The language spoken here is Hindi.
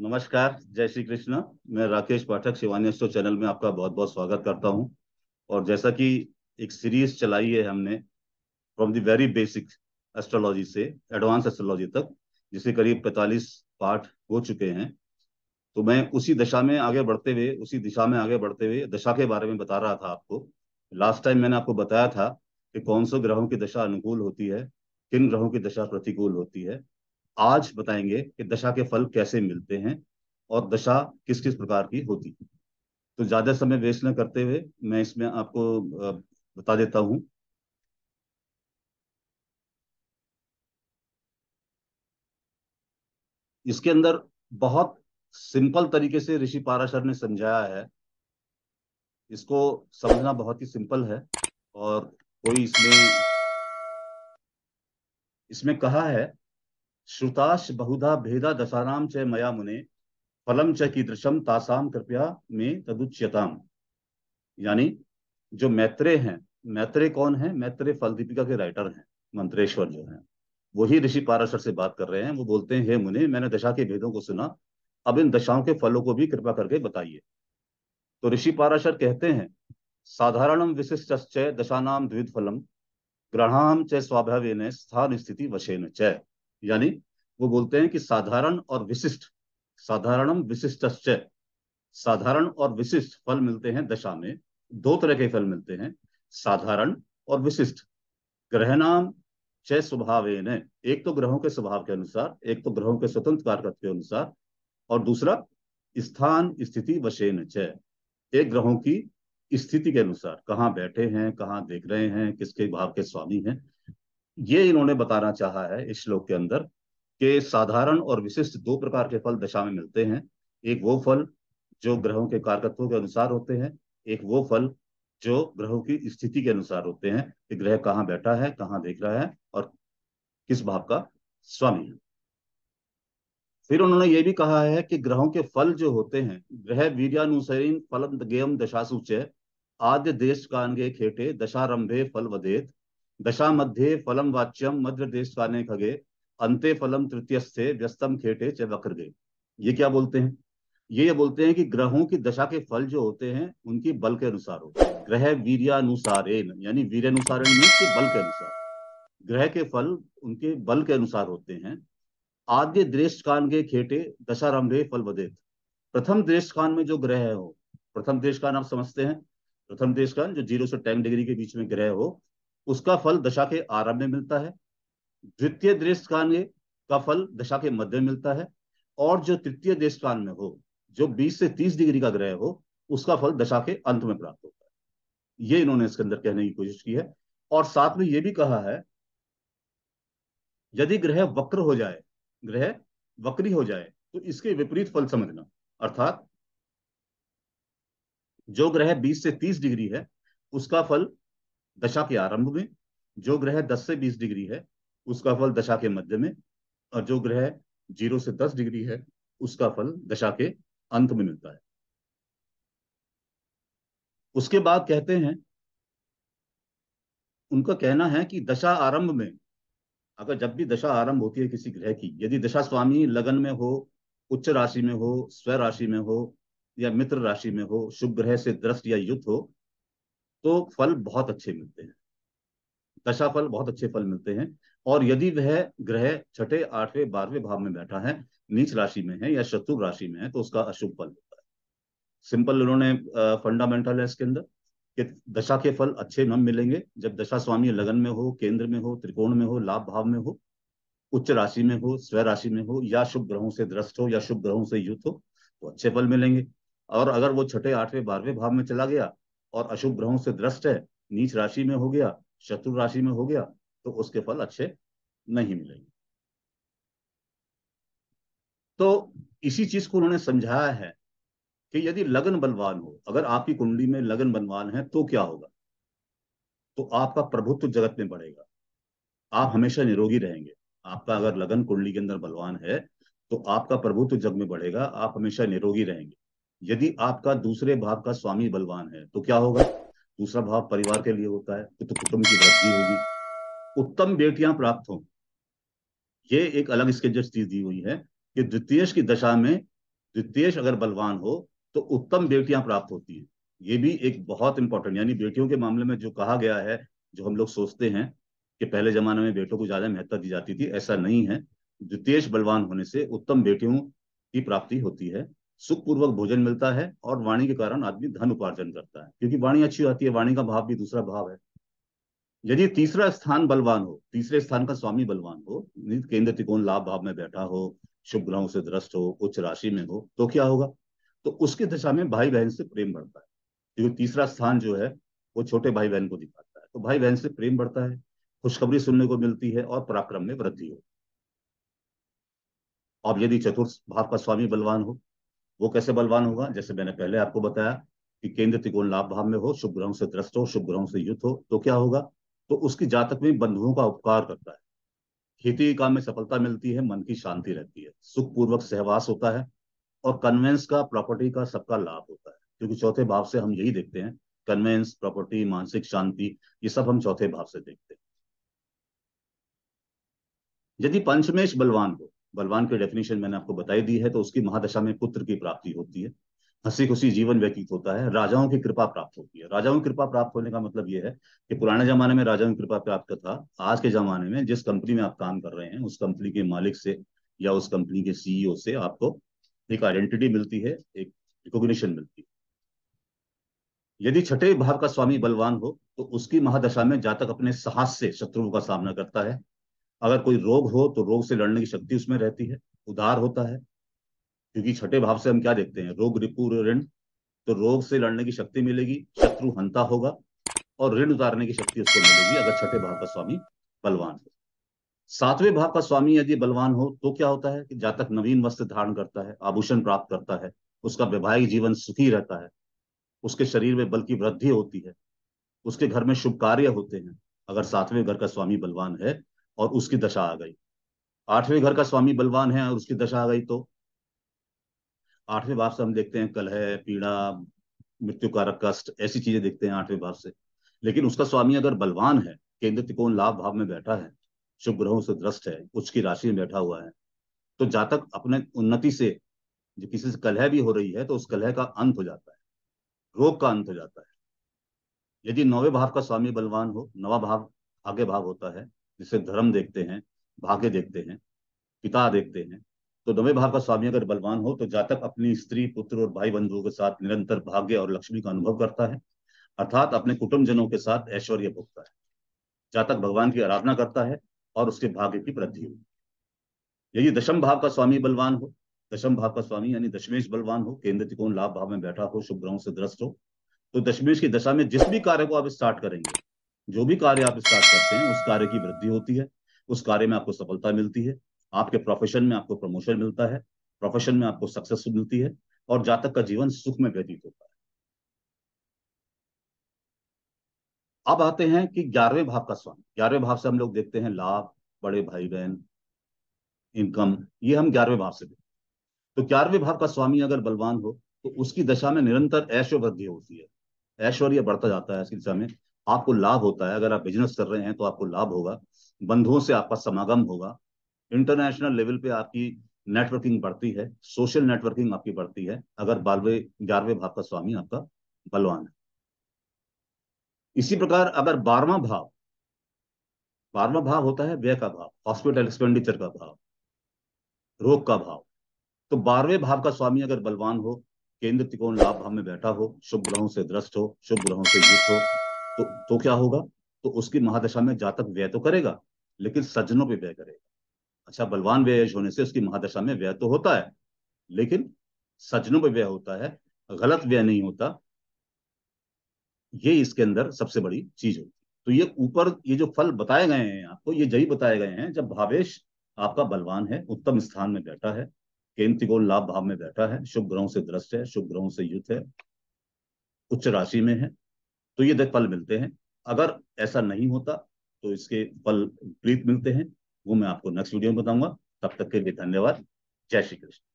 नमस्कार जय श्री कृष्ण मैं राकेश पाठक शिवान्यस्तो चैनल में आपका बहुत बहुत स्वागत करता हूं और जैसा कि एक सीरीज चलाई है हमने from the very basic astrology से एडवांस एस्ट्रोलॉजी तक जिसे करीब 45 पार्ट हो चुके हैं तो मैं उसी दशा में आगे बढ़ते हुए उसी दिशा में आगे बढ़ते हुए दशा के बारे में बता रहा था आपको लास्ट टाइम मैंने आपको बताया था कि कौन से ग्रहों की दशा अनुकूल होती है किन ग्रहों की दशा प्रतिकूल होती है आज बताएंगे कि दशा के फल कैसे मिलते हैं और दशा किस किस प्रकार की होती है तो ज्यादा समय वेस्ट न करते हुए मैं इसमें आपको बता देता हूं इसके अंदर बहुत सिंपल तरीके से ऋषि पाराशर ने समझाया है इसको समझना बहुत ही सिंपल है और कोई इसमें इसमें कहा है श्रुताश बहुधा भेदा दशाराम च मया मुने फलम च दृशम तासाम कृपया में तदुच्यताम यानी जो मैत्रे हैं मैत्रे कौन है मैत्रे फलदीपिका के राइटर हैं मंत्रेश्वर जो हैं वही ऋषि पाराशर से बात कर रहे हैं वो बोलते हैं हे मुने मैंने दशा के भेदों को सुना अब इन दशाओं के फलों को भी कृपा करके बताइए तो ऋषि पाराशर कहते हैं साधारणम विशिष्ट दशा नाम द्विध फलम ग्रहाम च स्वाभाव्य स्थान स्थिति वशेन चय यानी वो बोलते हैं कि साधारण और विशिष्ट साधारणम विशिष्ट साधारण और विशिष्ट फल मिलते हैं दशा में दो तरह के फल मिलते हैं साधारण और विशिष्ट ग्रहणाम छह स्वभाव एक तो ग्रहों के स्वभाव के अनुसार एक तो ग्रहों के स्वतंत्र कारकत्व के अनुसार और दूसरा स्थान स्थिति वशेन चय एक ग्रहों की स्थिति के अनुसार कहाँ बैठे हैं कहाँ देख रहे हैं किसके भाव के स्वामी हैं ये इन्होंने बताना चाहा है इस श्लोक के अंदर कि साधारण और विशिष्ट दो प्रकार के फल दशा में मिलते हैं एक वो फल जो ग्रहों के कारकत्व के अनुसार होते हैं एक वो फल जो ग्रहों की स्थिति के अनुसार होते हैं कि ग्रह कहाँ बैठा है कहाँ देख रहा है और किस भाव का स्वामी है फिर उन्होंने ये भी कहा है कि ग्रहों के फल जो होते हैं ग्रह वीरानुसरी फल दशा सूचे आद्य देश कानगे खेटे दशारंभे फल वधेत दशा मध्ये फलम वाच्यम मध्यदेशवाने खगे अंते फलम तृतीयस्थे व्यस्तम खेटे च गे ये क्या बोलते हैं ये ये बोलते हैं कि ग्रहों की दशा के फल जो होते हैं उनकी बल के अनुसार होते ग्रह वीरियानुसारेन यानी अनुसारेण मीन बल के अनुसार ग्रह के फल उनके बल के अनुसार होते हैं आद्य दृष्ट कान के खेटे दशा रंभे फल वदेत प्रथम दृष्ट कान में जो ग्रह हो प्रथम दृष्ट कान आप समझते हैं प्रथम देश कान जो जीरो से टेन डिग्री के बीच में ग्रह हो उसका फल दशा के आरंभ में मिलता है द्वितीय दृष्टान्य का फल दशा के मध्य में मिलता है और जो तृतीय दृष्टान में हो जो 20 से 30 डिग्री का ग्रह हो उसका फल दशा के अंत में प्राप्त होता है ये इन्होंने इसके अंदर कहने की कोशिश की है और साथ में ये भी कहा है यदि ग्रह वक्र हो जाए ग्रह वक्री हो जाए तो इसके विपरीत फल समझना अर्थात जो ग्रह 20 से 30 डिग्री है उसका फल दशा के आरंभ में जो ग्रह 10 से 20 डिग्री है उसका फल दशा के मध्य में और जो ग्रह जीरो से 10 डिग्री है उसका फल दशा के अंत में मिलता है उसके बाद कहते हैं उनका कहना है कि दशा आरंभ में अगर जब भी दशा आरंभ होती है किसी ग्रह की यदि दशा स्वामी लगन में हो उच्च राशि में हो स्व राशि में हो या मित्र राशि में हो शुभ ग्रह से दृष्ट या युद्ध हो तो फल बहुत अच्छे मिलते हैं दशा फल बहुत अच्छे फल मिलते हैं और यदि वह ग्रह छठे आठवें बारहवें भाव में बैठा है नीच राशि में है या शत्रु राशि में है तो उसका अशुभ फल होता है सिंपल उन्होंने फंडामेंटल है इसके अंदर कि दशा के फल अच्छे न मिलेंगे जब दशा स्वामी लगन में हो केंद्र में हो त्रिकोण में हो लाभ भाव में हो उच्च राशि में हो स्व राशि में हो या शुभ ग्रहों से दृष्ट हो या शुभ ग्रहों से युक्त हो तो अच्छे फल मिलेंगे और अगर वो छठे आठवें बारहवें भाव में चला गया और अशुभ ग्रहों से दृष्ट है नीच राशि में हो गया शत्रु राशि में हो गया तो उसके फल अच्छे नहीं मिलेंगे तो इसी चीज को उन्होंने समझाया है कि यदि लगन बलवान हो अगर आपकी कुंडली में लगन बलवान है तो क्या होगा तो आपका प्रभुत्व जगत में बढ़ेगा आप हमेशा निरोगी रहेंगे आपका अगर लगन कुंडली के अंदर बलवान है तो आपका प्रभुत्व जग में बढ़ेगा आप हमेशा निरोगी रहेंगे यदि आपका दूसरे भाव का स्वामी बलवान है तो क्या होगा दूसरा भाव परिवार के लिए होता है तो, तो कुटुंब की वृद्धि होगी उत्तम बेटियां प्राप्त हों ये एक अलग जस्ट चीज दी हुई है कि द्वितीय की दशा में द्वितीय अगर बलवान हो तो उत्तम बेटियां प्राप्त होती हैं ये भी एक बहुत इंपॉर्टेंट यानी बेटियों के मामले में जो कहा गया है जो हम लोग सोचते हैं कि पहले जमाने में बेटों को ज्यादा महत्व दी जाती थी ऐसा नहीं है द्वितीय बलवान होने से उत्तम बेटियों की प्राप्ति होती है सुखपूर्वक भोजन मिलता है और वाणी के कारण आदमी धन उपार्जन करता है क्योंकि वाणी अच्छी होती है वाणी का भाव भी दूसरा भाव है यदि तीसरा स्थान बलवान हो तीसरे स्थान का स्वामी बलवान हो केंद्र त्रिकोण लाभ भाव में बैठा हो शुभ ग्रहों से दृष्ट हो उच्च राशि में हो तो क्या होगा तो उसकी दिशा में भाई बहन से प्रेम बढ़ता है क्योंकि तीसरा स्थान जो है वो छोटे भाई बहन को दिखाता है तो भाई बहन से प्रेम बढ़ता है खुशखबरी सुनने को मिलती है और पराक्रम में वृद्धि हो अब यदि चतुर्थ भाव का स्वामी बलवान हो वो कैसे बलवान होगा जैसे मैंने पहले आपको बताया कि केंद्र त्रिकोण लाभ भाव में हो शुभ ग्रहों से त्रस्त हो शुभ ग्रहों से युद्ध हो तो क्या होगा तो उसकी जातक में बंधुओं का उपकार करता है खेती काम में सफलता मिलती है मन की शांति रहती है सुखपूर्वक सहवास होता है और कन्वेंस का प्रॉपर्टी का सबका लाभ होता है क्योंकि चौथे भाव से हम यही देखते हैं कन्वेंस प्रॉपर्टी मानसिक शांति ये सब हम चौथे भाव से देखते हैं यदि पंचमेश बलवान हो बलवान की डेफिनेशन मैंने आपको बताई दी है तो उसकी महादशा में पुत्र की प्राप्ति होती है हंसी खुशी जीवन व्यतीत होता है राजाओं की कृपा प्राप्त होती है राजाओं की कृपा प्राप्त होने का मतलब यह है कि पुराने जमाने में राजाओं की कृपा प्राप्त था आज के जमाने में जिस कंपनी में आप काम कर रहे हैं उस कंपनी के मालिक से या उस कंपनी के सीईओ e से आपको एक आइडेंटिटी मिलती है एक रिकॉग्निशन मिलती है यदि छठे भाव का स्वामी बलवान हो तो उसकी महादशा में जातक अपने साहस से शत्रुओं का सामना करता है अगर कोई रोग हो तो रोग से लड़ने की शक्ति उसमें रहती है उधार होता है क्योंकि छठे भाव से हम क्या देखते हैं रोग रिपूर ऋण तो रोग से लड़ने की शक्ति मिलेगी शत्रु हंता होगा और ऋण उतारने की शक्ति उसको मिलेगी अगर छठे भाव का स्वामी बलवान हो सातवें भाव का स्वामी यदि बलवान हो तो क्या होता है कि जातक नवीन वस्त्र धारण करता है आभूषण प्राप्त करता है उसका वैवाहिक जीवन सुखी रहता है उसके शरीर में बल की वृद्धि होती है उसके घर में शुभ कार्य होते हैं अगर सातवें घर का स्वामी बलवान है और उसकी दशा आ गई आठवें घर का स्वामी बलवान है और उसकी दशा आ गई तो आठवें भाव से हम देखते हैं कलह है पीड़ा मृत्यु कारक कष्ट ऐसी चीजें देखते हैं आठवें भाव से लेकिन उसका स्वामी अगर बलवान है केंद्र त्रिकोण लाभ भाव में बैठा है शुभ ग्रहों से ग्रस्त है उच्च की राशि में बैठा हुआ है तो जातक अपने उन्नति से जो किसी से कलह भी हो रही है तो उस कलह का अंत हो जाता है रोग का अंत हो जाता है यदि नौवे भाव का स्वामी बलवान हो नवा भाव आगे भाव होता है जिसे धर्म देखते हैं भाग्य देखते हैं पिता देखते हैं तो नवे भाव का स्वामी अगर बलवान हो तो जातक अपनी स्त्री पुत्र और भाई बंधुओं के साथ निरंतर भाग्य और लक्ष्मी का अनुभव करता है अर्थात अपने कुटुंबजनों के साथ ऐश्वर्य भोगता है जातक भगवान की आराधना करता है और उसके भाग्य की वृद्धि होगी यदि दशम भाव का स्वामी बलवान हो दशम भाव का स्वामी यानी दशमेश बलवान हो केंद्र त्रिकोण लाभ भाव में बैठा हो शुभ ग्रहों से ग्रस्त हो तो दशमेश की दशा में जिस भी कार्य को आप स्टार्ट करेंगे जो भी कार्य आप स्टार्ट करते हैं उस कार्य की वृद्धि होती है उस कार्य में आपको सफलता मिलती है आपके प्रोफेशन में आपको प्रमोशन मिलता है प्रोफेशन में आपको सक्सेस मिलती है और जातक का जीवन सुख में व्यतीत होता है अब आते हैं कि ग्यारहवें भाव का स्वामी ग्यारहवें भाव से हम लोग देखते हैं लाभ बड़े भाई बहन इनकम ये हम ग्यारहवें भाव से देखते हैं तो ग्यारहवें भाव का स्वामी अगर बलवान हो तो उसकी दशा में निरंतर ऐश्वर्य वृद्धि होती है ऐश्वर्य बढ़ता जाता है इसकी दिशा में आपको लाभ होता है अगर आप बिजनेस कर रहे हैं तो आपको लाभ होगा बंधुओं से आपका समागम होगा इंटरनेशनल लेवल पे आपकी नेटवर्किंग बढ़ती है सोशल नेटवर्किंग आपकी बढ़ती है अगर बारहवें ग्यारहवें भाव का स्वामी आपका बलवान है इसी प्रकार अगर बारहवा भाव बारहवा भाव होता है व्यय का भाव हॉस्पिटल एक्सपेंडिचर का भाव रोग का भाव तो बारहवें भाव का स्वामी अगर बलवान हो केंद्र त्रिकोण लाभ भाव में बैठा हो शुभ ग्रहों से दृष्ट हो शुभ ग्रहों से युक्त हो तो तो क्या होगा तो उसकी महादशा में जातक व्यय तो करेगा लेकिन सज्जनों पे व्यय करेगा अच्छा बलवान व्यय होने से उसकी महादशा में व्यय तो होता है लेकिन सज्जनों पे व्यय होता है गलत व्यय नहीं होता ये इसके अंदर सबसे बड़ी चीज होती तो ये ऊपर ये जो फल बताए गए हैं आपको ये जय बताए गए हैं जब भावेश आपका बलवान है उत्तम स्थान में बैठा है केंद्र लाभ भाव में बैठा है शुभ ग्रहों से दृष्ट है शुभ ग्रहों से युद्ध है उच्च राशि में है तो ये फल मिलते हैं अगर ऐसा नहीं होता तो इसके फल विपरीत मिलते हैं वो मैं आपको नेक्स्ट वीडियो में बताऊंगा तब तक के लिए धन्यवाद जय श्री कृष्ण